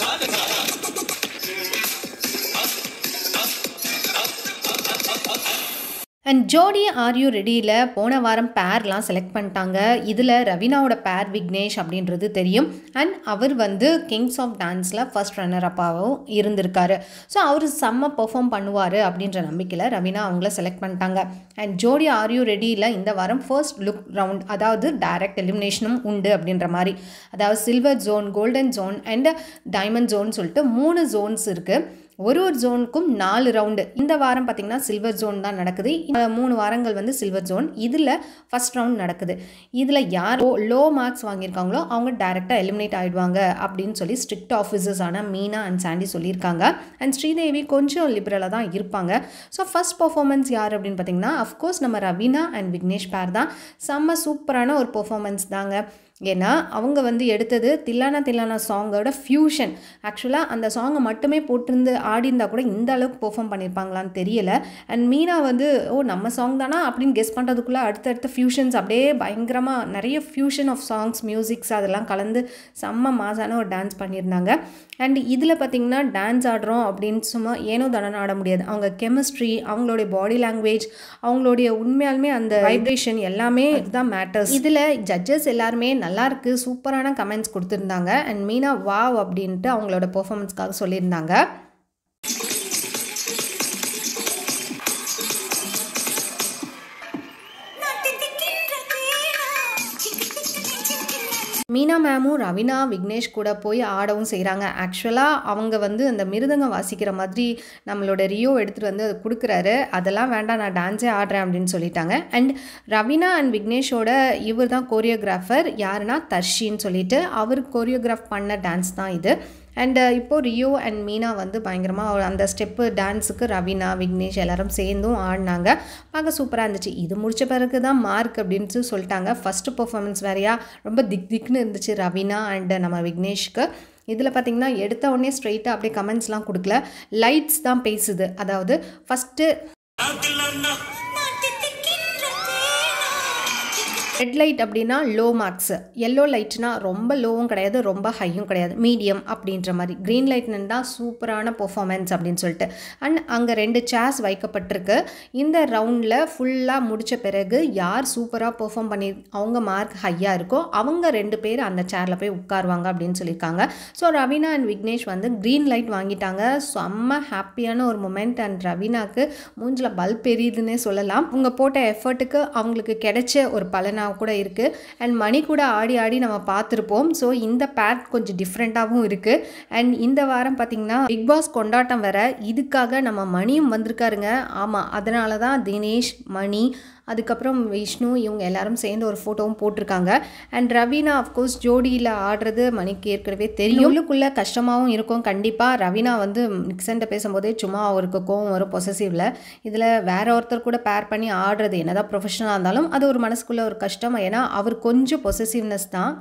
ちょっとちょっと and ஜோடி are you ரெடியில் போன வாரம் பேர்லாம் செலக்ட் பண்ணிட்டாங்க இதில் ரவீனாவோட பேர் விக்னேஷ் அப்படின்றது தெரியும் அண்ட் அவர் வந்து கிங்ஸ் ஆஃப் டான்ஸில் ஃபர்ஸ்ட் ரன்னர் அப்பாவும் இருந்திருக்காரு ஸோ அவர் செம்ம பெர்ஃபார்ம் பண்ணுவார் அப்படின்ற நம்பிக்கையில் ரவீனா அவங்கள செலக்ட் பண்ணிட்டாங்க அண்ட் ஜோடி ஆர் யூ ரெடியில் இந்த வாரம் ஃபர்ஸ்ட் லுக் ரவுண்ட் அதாவது டைரக்ட் எலிமினேஷனும் உண்டு அப்படின்ற மாதிரி அதாவது silver zone golden zone and diamond zone சொல்லிட்டு மூணு ஜோன்ஸ் இருக்குது ஒரு ஒரு ஜோனுக்கும் நாலு ரவுண்டு இந்த வாரம் பார்த்திங்கன்னா சில்வர் ஜோன் தான் நடக்குது இந்த மூணு வாரங்கள் வந்து சில்வர் ஜோன் இதில் ஃபஸ்ட் ரவுண்ட் நடக்குது இதில் யார் லோ மார்க்ஸ் வாங்கியிருக்காங்களோ அவங்க டேரெக்டாக எலிமினேட் ஆகிடுவாங்க அப்படின்னு சொல்லி ஸ்ட்ரிக்ட் ஆன மீனா அண்ட் சாண்டி சொல்லியிருக்காங்க அண்ட் ஸ்ரீதேவி கொஞ்சம் லிபரலாக தான் இருப்பாங்க ஸோ ஃபஸ்ட் பர்ஃபார்மன்ஸ் யார் அப்படின்னு பார்த்திங்கன்னா அஃப்கோர்ஸ் நம்ம ரவீனா அண்ட் விக்னேஷ் பேர் தான் செம்ம சூப்பரான ஒரு பர்ஃபார்மன்ஸ் தாங்க ஏன்னா அவங்க வந்து எடுத்தது தில்லானா தில்லானா சாங்கோட ஃப்யூஷன் ஆக்சுவலாக அந்த சாங்கை மட்டுமே போட்டிருந்து ஆடியிருந்தா கூட இந்த அளவுக்கு பெர்ஃபார்ம் பண்ணியிருப்பாங்களான்னு தெரியல அண்ட் மீனா வந்து ஓ நம்ம சாங் தானா அப்படின்னு கெஸ் பண்ணுறதுக்குள்ளே அடுத்தடுத்த ஃப்யூஷன்ஸ் அப்படியே பயங்கரமாக நிறைய ஃப்யூஷன் ஆஃப் சாங்ஸ் மியூசிக்ஸ் அதெல்லாம் கலந்து செம்ம மாசான ஒரு டான்ஸ் பண்ணியிருந்தாங்க அண்ட் இதில் பார்த்திங்கன்னா டான்ஸ் ஆடுறோம் அப்படின்னு சும்மா ஏனோ தானே ஆட முடியாது அவங்க கெமிஸ்ட்ரி அவங்களுடைய பாடி லாங்குவேஜ் அவங்களுடைய உண்மையாலுமே அந்த வைப்ரேஷன் எல்லாமே இதுதான் மேட்டர்ஸ் இதில் ஜட்ஜஸ் எல்லாருமே நல்லாயிருக்கு சூப்பரான கமெண்ட்ஸ் கொடுத்துருந்தாங்க அண்ட் மீனா வாவ் அப்படின்ட்டு அவங்களோட பெர்ஃபார்மன்ஸ்க்காக சொல்லியிருந்தாங்க மீனா மேமும் ரவினா விக்னேஷ் கூட போய் ஆடவும் செய்கிறாங்க ஆக்சுவலாக அவங்க வந்து அந்த மிருதங்க வாசிக்கிற மாதிரி நம்மளோட ரியோ எடுத்துகிட்டு வந்து அது கொடுக்குறாரு அதெல்லாம் வேண்டாம் நான் டான்ஸே ஆடுறேன் அப்படின்னு சொல்லிட்டாங்க அண்ட் ரவினா அண்ட் விக்னேஷோட இவர் தான் கோரியோகிராஃபர் யாருன்னா தர்ஷின்னு சொல்லிட்டு அவர் கோரியோகிராஃப் பண்ண டான்ஸ் தான் இது அண்டு uh, இப்போது ரியோ அண்ட் மீனா வந்து பயங்கரமாக அந்த ஸ்டெப்பு டான்ஸுக்கு ரவினா விக்னேஷ் எல்லாரும் சேர்ந்தும் ஆடினாங்க பார்க்க சூப்பராக இருந்துச்சு இது முடித்த பிறகு தான் மார்க் அப்படின்னு சொல்லிட்டாங்க ஃபஸ்ட்டு பர்ஃபார்மன்ஸ் வேறையா ரொம்ப திக் திக்னு இருந்துச்சு ரவினா அண்டு நம்ம விக்னேஷ்க்கு இதில் பார்த்திங்கன்னா எடுத்த உடனே ஸ்ட்ரைட்டாக அப்படியே கமெண்ட்ஸ்லாம் கொடுக்கல லைட்ஸ் தான் பேசுது அதாவது ஃபஸ்ட்டு ரெட் லைட் அப்படின்னா லோ மார்க்ஸு எல்லோ லைட்னா ரொம்ப லோவும் கிடையாது ரொம்ப ஹையும் கிடையாது மீடியம் அப்படின்ற மாதிரி க்ரீன் லைட்னு தான் சூப்பரான பர்ஃபார்மன்ஸ் அப்படின்னு சொல்லிட்டு அண்ட் அங்கே ரெண்டு சேர்ஸ் வைக்கப்பட்டிருக்கு இந்த ரவுண்டில் ஃபுல்லாக முடித்த பிறகு யார் சூப்பராக பெர்ஃபார்ம் பண்ணி அவங்க மார்க் ஹையாக இருக்கோ அவங்க ரெண்டு பேர் அந்த சேரில் போய் உட்காருவாங்க அப்படின்னு சொல்லியிருக்காங்க ஸோ ரவீனா அண்ட் விக்னேஷ் வந்து க்ரீன் லைட் வாங்கிட்டாங்க செம்ம ஹாப்பியான ஒரு மூமெண்ட் அண்ட் ரவீனாவுக்கு மூஞ்சில் பல்ப் எரியுதுன்னே சொல்லலாம் உங்கள் போட்ட எஃபர்ட்டுக்கு அவங்களுக்கு கிடைச்ச ஒரு பலனாக எல்லாம் கூட இருக்குது அண்ட் மணி கூட ஆடி ஆடி நம்ம பார்த்துருப்போம் ஸோ இந்த பேட் கொஞ்சம் டிஃப்ரெண்ட்டாகவும் இருக்குது அண்ட் இந்த வாரம் பார்த்திங்கன்னா பிக் பாஸ் கொண்டாட்டம் வர இதுக்காக நம்ம மணியும் வந்திருக்காருங்க ஆமாம் அதனால தான் தினேஷ் மணி அதுக்கப்புறம் விஷ்ணு இவங்க எல்லாரும் சேர்ந்து ஒரு ஃபோட்டோவும் போட்டிருக்காங்க அண்ட் ரவீனா அஃப்கோர்ஸ் ஜோடியில் ஆடுறது மணிக்கு ஏற்கனவே தெரியும் உள்ளுக்குள்ளே கஷ்டமாகவும் இருக்கும் கண்டிப்பாக ரவீனா வந்து நிக்சன்ட்ட பேசும்போதே சும்மா அவருக்கு கோவம் வரும் பொசசிவ்ல இதில் வேற ஒருத்தர் கூட பேர் பண்ணி ஆடுறது என்னதான் ப்ரொஃபஷனலாக இருந்தாலும் அது ஒரு மனசுக்குள்ளே ஒரு கஷ்டம் ஏன்னா அவர் கொஞ்சம் பொசசிவ்னஸ் தான்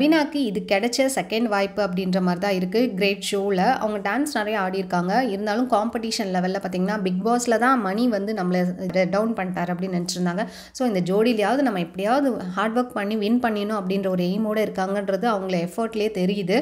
ரவீனாக்கு இது கிடைச்ச செகண்ட் வாய்ப்பு அப்படின்ற மாதிரி தான் இருக்குது கிரேட் ஷோவில் அவங்க டான்ஸ் நிறைய ஆடியிருக்காங்க இருந்தாலும் காம்படிஷன் லெவலில் பார்த்திங்கன்னா பிக் பாஸில் தான் மணி வந்து நம்மளை டவுன் பண்ணிட்டார் அப்படின்னு நினச்சிருந்தாங்க ஸோ இந்த ஜோடியிலையாவது நம்ம எப்படியாவது ஹார்ட் ஒர்க் பண்ணி வின் பண்ணிடணும் அப்படின்ற ஒரு எய்மோடு இருக்காங்கன்றது அவங்கள எஃபர்ட்லேயே தெரியுது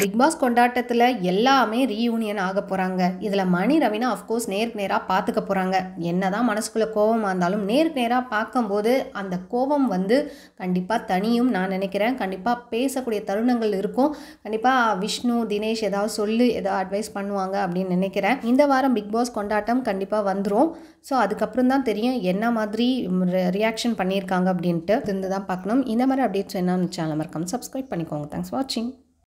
பிக்பாஸ் கொண்டாட்டத்தில் எல்லாமே ரீயூனியன் ஆக போகிறாங்க இதில் மணி ரவினா அஃப்கோர்ஸ் நேருக்கு நேராக பார்த்துக்க போகிறாங்க என்ன தான் மனசுக்குள்ளே கோபமாக இருந்தாலும் நேருக்கு நேராக பார்க்கும்போது அந்த கோபம் வந்து கண்டிப்பாக தனியும் நான் நினைக்கிறேன் கண்டிப்பாக பேசக்கூடிய தருணங்கள் இருக்கும் கண்டிப்பாக விஷ்ணு தினேஷ் ஏதாவது சொல்லி ஏதாவது அட்வைஸ் பண்ணுவாங்க அப்படின்னு நினைக்கிறேன் இந்த வாரம் பிக்பாஸ் கொண்டாட்டம் கண்டிப்பாக வந்துடும் ஸோ அதுக்கப்புறம் தான் தெரியும் என்ன மாதிரி ரியாக்ஷன் பண்ணியிருக்காங்க அப்படின்ட்டு இருந்து தான் பார்க்கணும் இந்த மாதிரி அப்டேட்ஸ் என்னன்னு சேனல் மறக்காமல் சப்ஸ்கிரைப் பண்ணிக்கோங்க தேங்க்ஸ் வாட்சிங்